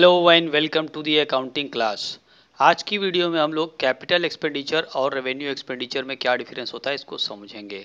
hello वैन welcome to the accounting class आज की वीडियो में हम लोग कैपिटल एक्सपेंडिचर और रेवेन्यू एक्सपेंडिचर में क्या डिफरेंस होता है इसको समझेंगे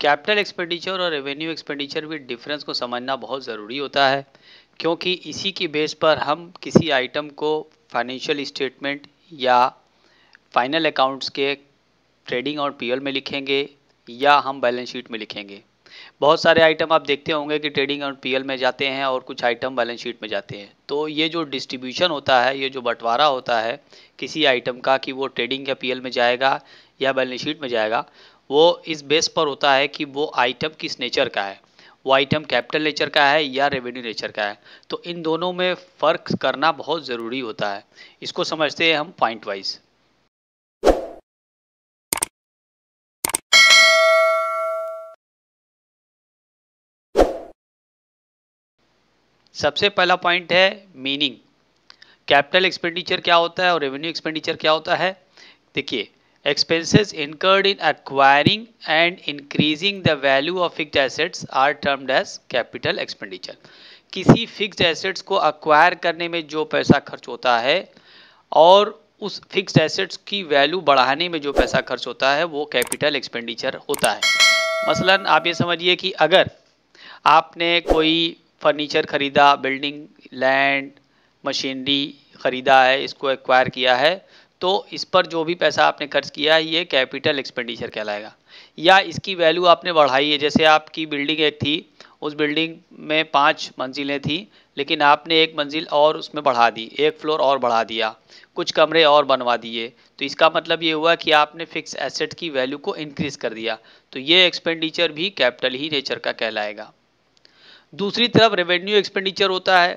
कैपिटल एक्सपेंडिचर और रेवेन्यू एक्सपेंडिचर में डिफरेंस को समझना बहुत ज़रूरी होता है क्योंकि इसी की बेस पर हम किसी आइटम को फाइनेंशियल स्टेटमेंट या फाइनल अकाउंट्स के ट्रेडिंग और पी में लिखेंगे या हम बैलेंस शीट में लिखेंगे बहुत सारे आइटम आप देखते होंगे कि ट्रेडिंग और पीएल में जाते हैं और कुछ आइटम बैलेंस शीट में जाते हैं तो ये जो डिस्ट्रीब्यूशन होता है ये जो बंटवारा होता है किसी आइटम का कि वो ट्रेडिंग या पीएल में जाएगा या बैलेंस शीट में जाएगा वो इस बेस पर होता है कि वो आइटम किस नेचर का है वो आइटम कैपिटल नेचर का है या रेवेन्यू नेचर का है तो इन दोनों में फ़र्क करना बहुत ज़रूरी होता है इसको समझते हैं हम पॉइंट वाइज सबसे पहला पॉइंट है मीनिंग कैपिटल एक्सपेंडिचर क्या होता है और रेवेन्यू एक्सपेंडिचर क्या होता है देखिए expenses incurred in acquiring and increasing the value of fix assets are termed as capital expenditure किसी फिक्स एसेट्स को अक्वायर करने में जो पैसा खर्च होता है और उस फिक्स एसेट्स की वैल्यू बढ़ाने में जो पैसा खर्च होता है वो कैपिटल एक्सपेंडिचर होता है मसलन आप ये समझिए कि अगर आपने कोई फर्नीचर ख़रीदा बिल्डिंग लैंड मशीनरी ख़रीदा है इसको एक्वायर किया है तो इस पर जो भी पैसा आपने खर्च किया है ये कैपिटल एक्सपेंडिचर कहलाएगा या इसकी वैल्यू आपने बढ़ाई है जैसे आपकी बिल्डिंग एक थी उस बिल्डिंग में पाँच मंजिलें थी लेकिन आपने एक मंजिल और उसमें बढ़ा दी एक फ्लोर और बढ़ा दिया कुछ कमरे और बनवा दिए तो इसका मतलब ये हुआ कि आपने फिक्स एसेट की वैल्यू को इंक्रीज़ कर दिया तो ये एक्सपेंडिचर भी कैपिटल ही नेचर का कहलाएगा दूसरी तरफ रेवेन्यू एक्सपेंडिचर होता है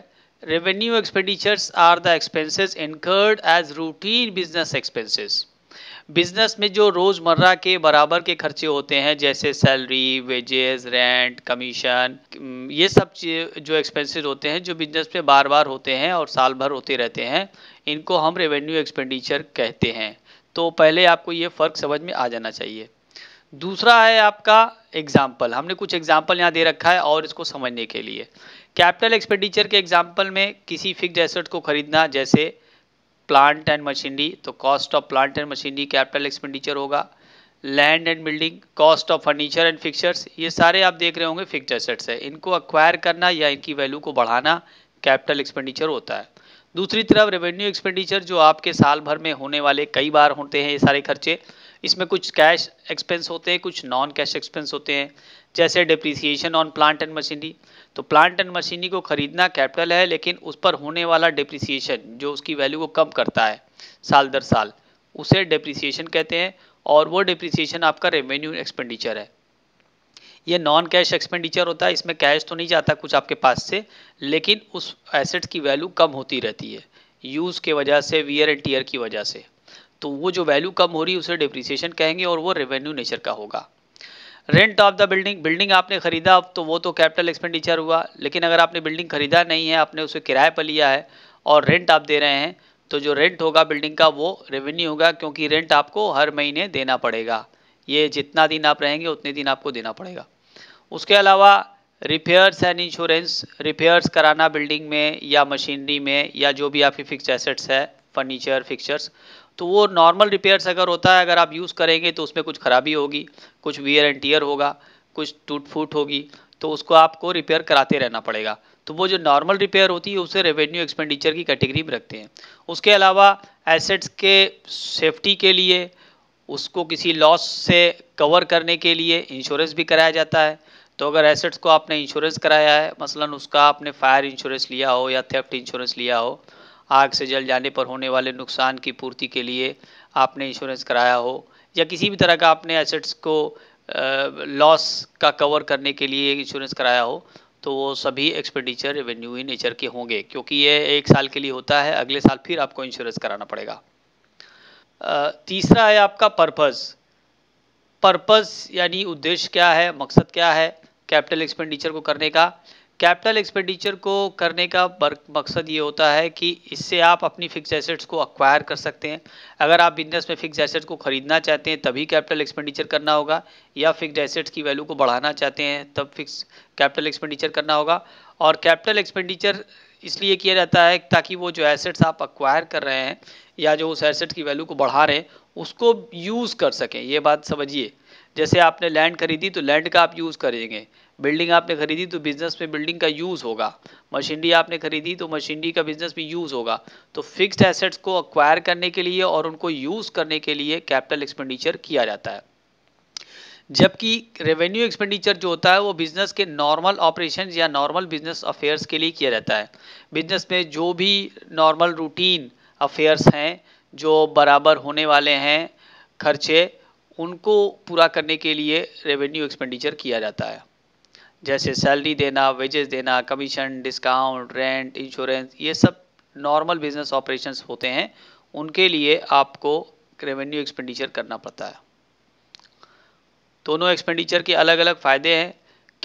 revenue expenditures are the expenses incurred as routine business expenses business में जो रोज़मर्रा के बराबर के खर्चे होते हैं जैसे सैलरी वेजेस रेंट कमीशन ये सब जो एक्सपेंसेस होते हैं जो बिजनेस में बार बार होते हैं और साल भर होते रहते हैं इनको हम रेवेन्यू एक्सपेंडिचर कहते हैं तो पहले आपको ये फ़र्क समझ में आ जाना चाहिए दूसरा है आपका एग्जाम्पल हमने कुछ एग्जाम्पल यहाँ दे रखा है और इसको समझने के लिए कैपिटल एक्सपेंडिचर के एग्जाम्पल में किसी फिक्स एसेट को खरीदना जैसे प्लांट एंड मशीनरी तो cost of plant and machinery capital expenditure होगा land and building cost of furniture and fixers ये सारे आप देख रहे होंगे फिक्स एसेट्स है इनको अक्वायर करना या इनकी वैल्यू को बढ़ाना कैपिटल एक्सपेंडिचर होता है दूसरी तरफ रेवेन्यू एक्सपेंडिचर जो आपके साल भर में होने वाले कई बार होते हैं ये सारे खर्चे इसमें कुछ कैश एक्सपेंस होते हैं कुछ नॉन कैश एक्सपेंस होते हैं जैसे depreciation on plant and machinery तो प्लांट एंड मशीनरी को खरीदना कैपिटल है लेकिन उस पर होने वाला डिप्रिसिएशन जो उसकी वैल्यू को कम करता है साल दर साल उसे डिप्रिसिएशन कहते हैं और वो डिप्रिसिएशन आपका रेवेन्यू एक्सपेंडिचर है ये नॉन कैश एक्सपेंडिचर होता है इसमें कैश तो नहीं जाता कुछ आपके पास से लेकिन उस एसेट्स की वैल्यू कम होती रहती है यूज़ के वजह से वियर एंड टीयर की वजह से तो वो जो वैल्यू कम हो रही है उसे डिप्रिसिएशन कहेंगे और वो रेवेन्यू नेचर का होगा rent of the building building आपने खरीदा तो वो तो कैपिटल एक्सपेंडिचर हुआ लेकिन अगर आपने बिल्डिंग खरीदा नहीं है आपने उसे किराए पर लिया है और रेंट आप दे रहे हैं तो जो रेंट होगा बिल्डिंग का वो रेवेन्यू होगा क्योंकि रेंट आपको हर महीने देना पड़ेगा ये जितना दिन आप रहेंगे उतने दिन आपको देना पड़ेगा उसके अलावा रिपेयर्स एंड इंश्योरेंस रिपेयर्स कराना बिल्डिंग में या मशीनरी में या जो भी आपकी फिक्स एसेट्स है फर्नीचर फिक्सचर्स तो वो नॉर्मल रिपेयर्स अगर होता है अगर आप यूज़ करेंगे तो उसमें कुछ ख़राबी होगी कुछ वियर एंड टीयर होगा कुछ टूट फूट होगी तो उसको आपको रिपेयर कराते रहना पड़ेगा तो वो जो नॉर्मल रिपेयर होती है उसे रेवेन्यू एक्सपेंडिचर की कैटेगरी में रखते हैं उसके अलावा एसेट्स के सेफ्टी के लिए उसको किसी लॉस से कवर करने के लिए इंश्योरेंस भी कराया जाता है तो अगर एसेट्स को आपने इंश्योरेंस कराया है मसलन उसका आपने फायर इंश्योरेंस लिया हो या थेफ्ट इंश्योरेंस लिया हो आग से जल जाने पर होने वाले नुकसान की पूर्ति के लिए आपने इंश्योरेंस कराया हो या किसी भी तरह का आपने एसेट्स को लॉस का कवर करने के लिए इंश्योरेंस कराया हो तो वो सभी एक्सपेंडिचर रेवेन्यू ही नेचर के होंगे क्योंकि ये एक साल के लिए होता है अगले साल फिर आपको इंश्योरेंस कराना पड़ेगा तीसरा है आपका पर्पज़ पर्पज़ यानी उद्देश्य क्या है मकसद क्या है कैपिटल एक्सपेंडिचर को करने का कैपिटल एक्सपेंडिचर को करने का मकसद ये होता है कि इससे आप अपनी फिक्स एसेट्स को अक्वायर कर सकते हैं अगर आप बिजनेस में फिक्स एसेट्स को खरीदना चाहते हैं तभी कैपिटल एक्सपेंडिचर करना होगा या फिक्स एसेट्स की वैल्यू को बढ़ाना चाहते हैं तब फिक्स कैपिटल एक्सपेंडिचर करना होगा और कैपिटल एक्सपेंडिचर इसलिए किया जाता है ताकि वो जो एसेट्स आप अक्वायर कर रहे हैं या जो उस एसेट की वैल्यू को बढ़ा रहे हैं उसको यूज़ कर सकें ये बात समझिए जैसे आपने लैंड खरीदी तो लैंड का आप यूज़ करेंगे बिल्डिंग आपने खरीदी तो बिजनेस में बिल्डिंग का यूज़ होगा मशीनरी आपने खरीदी तो मशीनरी का बिजनेस में यूज़ होगा तो फिक्स्ड एसेट्स को अक्वायर करने के लिए और उनको यूज़ करने के लिए कैपिटल एक्सपेंडिचर किया जाता है जबकि रेवेन्यू एक्सपेंडिचर जो होता है वो बिजनेस के नॉर्मल ऑपरेशन या नॉर्मल बिजनेस अफेयर्स के लिए किया जाता है बिजनेस में जो भी नॉर्मल रूटीन अफेयर्स हैं जो बराबर होने वाले हैं खर्चे उनको पूरा करने के लिए रेवेन्यू एक्सपेंडिचर किया जाता है जैसे सैलरी देना वेजेस देना कमीशन डिस्काउंट रेंट इंश्योरेंस ये सब नॉर्मल बिजनेस ऑपरेशंस होते हैं उनके लिए आपको रेवेन्यू एक्सपेंडिचर करना पड़ता है दोनों एक्सपेंडिचर के अलग अलग फ़ायदे हैं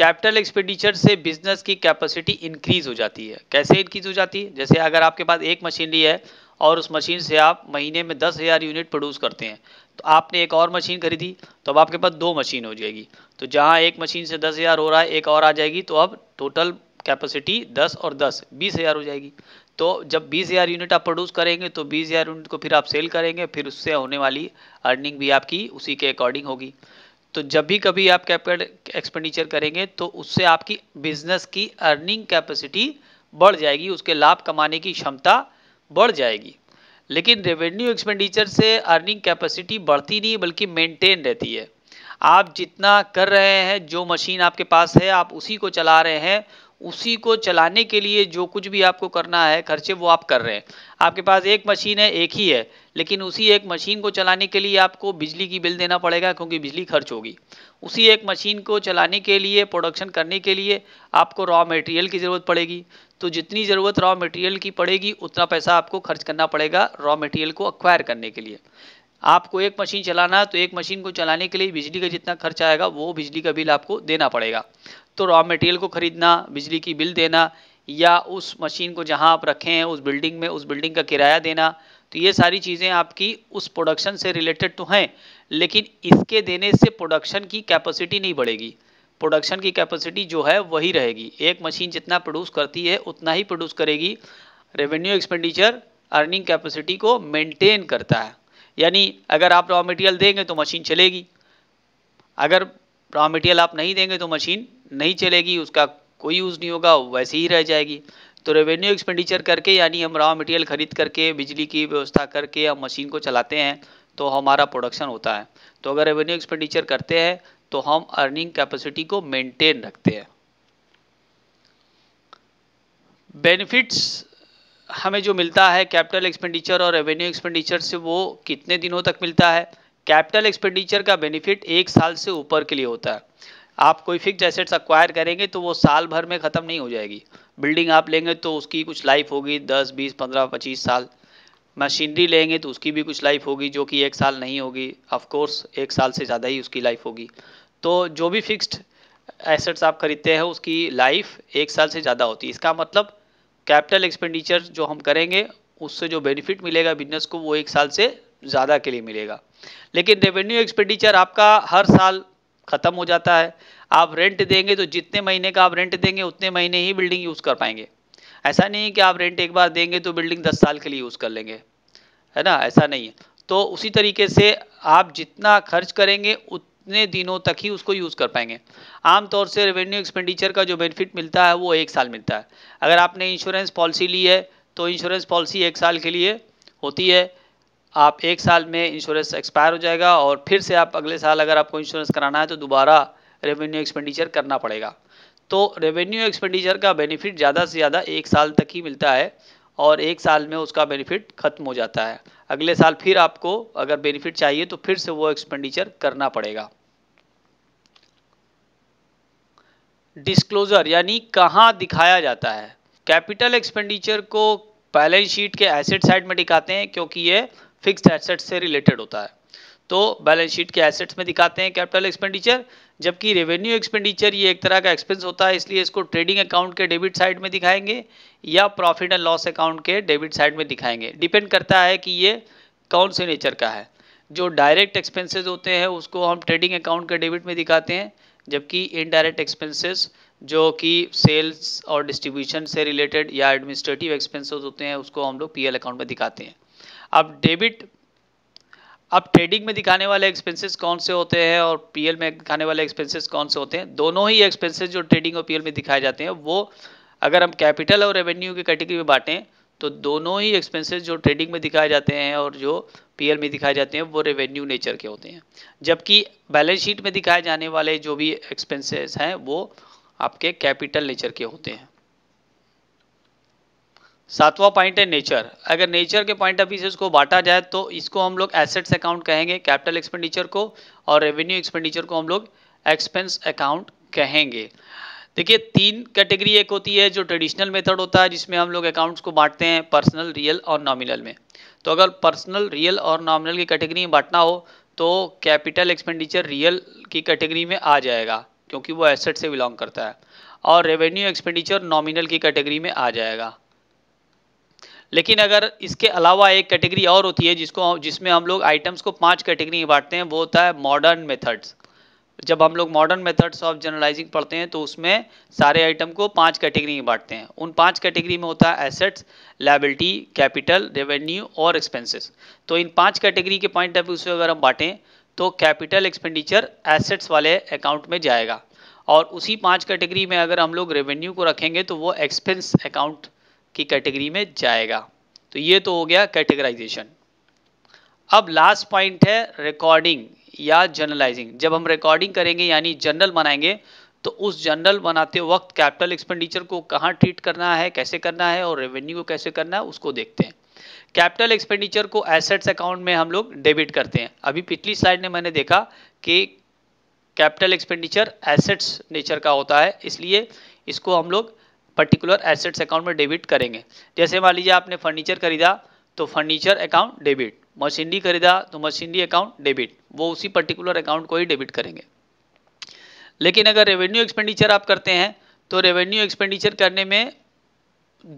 कैपिटल एक्सपेंडिचर से बिजनेस की कैपेसिटी इंक्रीज हो जाती है कैसे इंक्रीज हो जाती है जैसे अगर आपके पास एक मशीनरी है और उस मशीन से आप महीने में दस हज़ार यूनिट प्रोड्यूस करते हैं तो आपने एक और मशीन खरीदी तो अब आपके पास दो मशीन हो जाएगी तो जहाँ एक मशीन से दस हज़ार हो रहा है एक और आ जाएगी तो अब टोटल कैपेसिटी दस और दस बीस हज़ार हो जाएगी तो जब बीस हज़ार यूनिट आप प्रोड्यूस करेंगे तो बीस हज़ार यूनिट को फिर आप सेल करेंगे फिर उससे होने वाली अर्निंग भी आपकी उसी के अकॉर्डिंग होगी तो जब भी कभी आप कैपिटल एक्सपेंडिचर करेंगे तो उससे आपकी बिजनेस की अर्निंग कैपेसिटी बढ़ जाएगी उसके लाभ कमाने की क्षमता बढ़ जाएगी लेकिन रेवेन्यू एक्सपेंडिचर से अर्निंग कैपेसिटी बढ़ती नहीं बल्कि मेंटेन रहती है आप जितना कर रहे हैं जो मशीन आपके पास है आप उसी को चला रहे हैं उसी को चलाने के लिए जो कुछ भी आपको करना है खर्चे वो आप कर रहे हैं आपके पास एक मशीन है एक ही है लेकिन उसी एक मशीन को चलाने के लिए आपको बिजली की बिल देना पड़ेगा क्योंकि बिजली खर्च होगी उसी एक मशीन को चलाने के लिए प्रोडक्शन करने के लिए आपको रॉ मटेरियल की ज़रूरत पड़ेगी तो जितनी ज़रूरत रॉ मटेरियल की पड़ेगी उतना पैसा आपको खर्च करना पड़ेगा रॉ मटेरियल को अक्वायर करने के लिए आपको एक मशीन चलाना है तो एक मशीन को चलाने के लिए बिजली का जितना खर्चा आएगा वो बिजली का बिल आपको देना पड़ेगा तो रॉ मटेरियल को खरीदना बिजली की बिल देना या उस मशीन को जहां आप रखे हैं उस बिल्डिंग में उस बिल्डिंग का किराया देना तो ये सारी चीज़ें आपकी उस प्रोडक्शन से रिलेटेड तो हैं लेकिन इसके देने से प्रोडक्शन की कैपेसिटी नहीं बढ़ेगी प्रोडक्शन की कैपेसिटी जो है वही रहेगी एक मशीन जितना प्रोड्यूस करती है उतना ही प्रोड्यूस करेगी रेवेन्यू एक्सपेंडिचर अर्निंग कैपेसिटी को मेंटेन करता है यानी अगर आप रॉ मटेरियल देंगे तो मशीन चलेगी अगर रॉ मटेरियल आप नहीं देंगे तो मशीन नहीं चलेगी उसका कोई यूज़ नहीं होगा वैसे ही रह जाएगी तो रेवेन्यू एक्सपेंडिचर करके यानी हम रॉ मटेरियल खरीद करके बिजली की व्यवस्था करके हम मशीन को चलाते हैं तो हमारा प्रोडक्शन होता है तो अगर रेवेन्यू एक्सपेंडिचर करते हैं तो हम अर्निंग कैपेसिटी को मेंटेन रखते हैं बेनिफिट्स हमें जो मिलता है कैपिटल एक्सपेंडिचर और रेवेन्यू एक्सपेंडिचर से वो कितने दिनों तक मिलता है कैपिटल एक्सपेंडिचर का बेनिफिट एक साल से ऊपर के लिए होता है आप कोई फिक्स एसेट्स अक्वायर करेंगे तो वो साल भर में ख़त्म नहीं हो जाएगी बिल्डिंग आप लेंगे तो उसकी कुछ लाइफ होगी दस बीस पंद्रह पच्चीस साल मशीनरी लेंगे तो उसकी भी कुछ लाइफ होगी जो कि एक साल नहीं होगी ऑफकोर्स एक साल से ज़्यादा ही उसकी लाइफ होगी तो जो भी फिक्स्ड एसेट्स आप खरीदते हैं उसकी लाइफ एक साल से ज़्यादा होती है इसका मतलब कैपिटल एक्सपेंडिचर जो हम करेंगे उससे जो बेनिफिट मिलेगा बिजनेस को वो एक साल से ज़्यादा के लिए मिलेगा लेकिन रेवेन्यू एक्सपेंडिचर आपका हर साल ख़त्म हो जाता है आप रेंट देंगे तो जितने महीने का आप रेंट देंगे उतने महीने ही बिल्डिंग यूज़ कर पाएंगे ऐसा नहीं है कि आप रेंट एक बार देंगे तो बिल्डिंग दस साल के लिए यूज़ कर लेंगे है ना ऐसा नहीं है तो उसी तरीके से आप जितना खर्च करेंगे उत कितने दिनों तक ही उसको यूज़ कर पाएंगे आमतौर से रेवेन्यू एक्सपेंडिचर का जो बेनिफिट मिलता है वो एक साल मिलता है अगर आपने इंश्योरेंस पॉलिसी ली है तो इंश्योरेंस पॉलिसी एक साल के लिए होती है आप एक साल में इंश्योरेंस एक्सपायर हो जाएगा और फिर से आप अगले साल अगर आपको इंश्योरेंस कराना है तो दोबारा रेवेन्यू एक्सपेंडिचर करना पड़ेगा तो रेवेन्यू एक्सपेंडिचर का बेनिफिट ज़्यादा से ज़्यादा एक साल तक ही मिलता है और एक साल में उसका बेनिफिट ख़त्म हो जाता है अगले साल फिर आपको अगर बेनिफिट चाहिए तो फिर से वो एक्सपेंडिचर करना पड़ेगा डिस्क्लोज़र यानी कहाँ दिखाया जाता है कैपिटल एक्सपेंडिचर को बैलेंस शीट के एसेट साइड में दिखाते हैं क्योंकि ये फिक्स्ड एसेट से रिलेटेड होता है तो बैलेंस शीट के एसेट्स में दिखाते हैं कैपिटल एक्सपेंडिचर जबकि रेवेन्यू एक्सपेंडिचर ये एक तरह का एक्सपेंस होता है इसलिए इसको ट्रेडिंग अकाउंट के डेबिट साइड में दिखाएंगे या प्रॉफिट एंड लॉस अकाउंट के डेबिट साइड में दिखाएंगे डिपेंड करता है कि ये कौन से नेचर का है जो डायरेक्ट एक्सपेंसेस होते हैं उसको हम ट्रेडिंग अकाउंट के डेबिट में दिखाते हैं जबकि इनडायरेक्ट एक्सपेंसेस जो कि सेल्स और डिस्ट्रीब्यूशन से रिलेटेड या एडमिनिस्ट्रेटिव एक्सपेंसेस होते हैं उसको हम लोग पीएल अकाउंट में दिखाते हैं अब डेबिट अब ट्रेडिंग में दिखाने वाले एक्सपेंसेस कौन से होते हैं और पीएल में दिखाने वाले एक्सपेंसेस कौन से होते हैं दोनों ही एक्सपेंसेस जो ट्रेडिंग और पीएल में दिखाए जाते हैं वो अगर हम कैपिटल और रेवेन्यू की कैटेगरी में बांटें तो दोनों ही एक्सपेंसेस जो ट्रेडिंग में दिखाए जाते हैं और जो पीएल में दिखाए जाते हैं वो रेवेन्यू नेचर के होते हैं जबकि बैलेंस शीट में दिखाए जाने वाले जो भी एक्सपेंसेस हैं वो आपके कैपिटल नेचर के होते हैं सातवां पॉइंट है नेचर अगर नेचर के पॉइंट ऑफ व्यू से बांटा जाए तो इसको हम लोग एसेट्स अकाउंट कहेंगे कैपिटल एक्सपेंडिचर को और रेवेन्यू एक्सपेंडिचर को हम लोग एक्सपेंस अकाउंट कहेंगे देखिए तीन कैटेगरी एक होती है जो ट्रेडिशनल मेथड होता है जिसमें हम लोग अकाउंट्स को बांटते हैं पर्सनल रियल और नॉमिनल में तो अगर पर्सनल रियल और नॉमिनल की कैटेगरी में बांटना हो तो कैपिटल एक्सपेंडिचर रियल की कैटेगरी में आ जाएगा क्योंकि वो एसेट से बिलोंग करता है और रेवेन्यू एक्सपेंडिचर नॉमिनल की कैटेगरी में आ जाएगा लेकिन अगर इसके अलावा एक कैटेगरी और होती है जिसको जिसमें हम लोग आइटम्स को पांच कैटेगरी में बांटते हैं वो होता है मॉडर्न मेथड्स जब हम लोग मॉडर्न मेथड्स ऑफ जर्नलाइजिंग पढ़ते हैं तो उसमें सारे आइटम को पांच कैटेगरी में बांटते हैं उन पांच कैटेगरी में होता है एसेट्स लाइबिलिटी कैपिटल रेवेन्यू और एक्सपेंसेस तो इन पांच कैटेगरी के पॉइंट ऑफ व्यू से अगर हम बांटें तो कैपिटल एक्सपेंडिचर एसेट्स वाले अकाउंट में जाएगा और उसी पाँच कैटेगरी में अगर हम लोग रेवेन्यू को रखेंगे तो वो एक्सपेंस अकाउंट की कैटेगरी में जाएगा तो ये तो हो गया कैटेगराइजेशन अब लास्ट पॉइंट है रिकॉर्डिंग या जर्नलाइजिंग जब हम रिकॉर्डिंग करेंगे यानी जर्नल बनाएंगे तो उस जर्नल बनाते वक्त कैपिटल एक्सपेंडिचर को कहाँ ट्रीट करना है कैसे करना है और रेवेन्यू को कैसे करना है उसको देखते हैं कैपिटल एक्सपेंडिचर को एसेट्स अकाउंट में हम लोग डेबिट करते हैं अभी पिछली स्लाइड में मैंने देखा कि कैपिटल एक्सपेंडिचर एसेट्स नेचर का होता है इसलिए इसको हम लोग पर्टिकुलर एसेट्स अकाउंट में डेबिट करेंगे जैसे मान लीजिए आपने फर्नीचर खरीदा तो फर्नीचर अकाउंट डेबिट मर्सिडी खरीदा तो मर्सिडी अकाउंट डेबिट वो उसी पर्टिकुलर अकाउंट को ही डेबिट करेंगे लेकिन अगर रेवेन्यू एक्सपेंडिचर आप करते हैं तो रेवेन्यू एक्सपेंडिचर करने में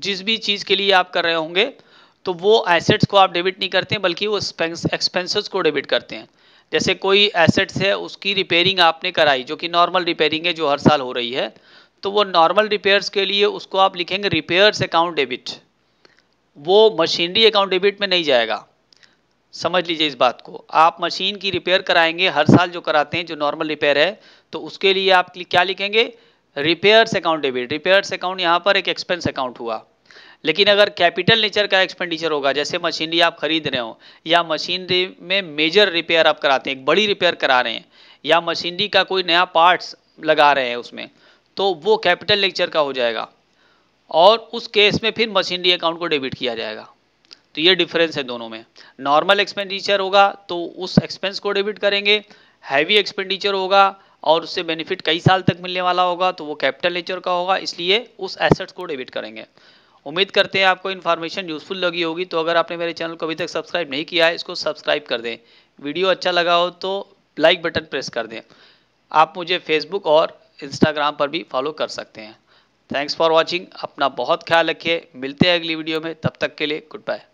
जिस भी चीज़ के लिए आप कर रहे होंगे तो वो एसेट्स को आप डेबिट नहीं करते बल्कि वो एक्सपेंसेस को डेबिट करते हैं जैसे कोई एसेट्स है उसकी रिपेयरिंग आपने कराई जो कि नॉर्मल रिपेयरिंग है जो हर साल हो रही है तो वो नॉर्मल रिपेयर्स के लिए उसको आप लिखेंगे रिपेयर्स अकाउंट डेबिट वो मशीनरी अकाउंट डेबिट में नहीं जाएगा समझ लीजिए इस बात को आप मशीन की रिपेयर कराएंगे हर साल जो कराते हैं जो नॉर्मल रिपेयर है तो उसके लिए आप क्या लिखेंगे repairs account debit repairs account यहाँ पर एक एक्सपेंस अकाउंट हुआ लेकिन अगर कैपिटल नेचर का एक्सपेंडिचर होगा जैसे मशीनरी आप खरीद रहे हो या मशीनरी में मेजर रिपेयर आप कराते हैं एक बड़ी रिपेयर करा रहे हैं या मशीनरी का कोई नया पार्ट्स लगा रहे हैं उसमें तो वो कैपिटल नेचर का हो जाएगा और उस केस में फिर मशीनरी अकाउंट को डेबिट किया जाएगा तो ये डिफरेंस है दोनों में नॉर्मल एक्सपेंडिचर होगा तो उस एक्सपेंस को डेबिट करेंगे हैवी एक्सपेंडिचर होगा और उससे बेनिफिट कई साल तक मिलने वाला होगा तो वो कैपिटल नेचर का होगा इसलिए उस एसेट्स को डेबिट करेंगे उम्मीद करते हैं आपको इन्फॉर्मेशन यूज़फुल लगी होगी तो अगर आपने मेरे चैनल को अभी तक सब्सक्राइब नहीं किया है इसको सब्सक्राइब कर दें वीडियो अच्छा लगा हो तो लाइक बटन प्रेस कर दें आप मुझे फेसबुक और इंस्टाग्राम पर भी फॉलो कर सकते हैं थैंक्स फॉर वॉचिंग अपना बहुत ख्याल रखिए मिलते हैं अगली वीडियो में तब तक के लिए गुड बाय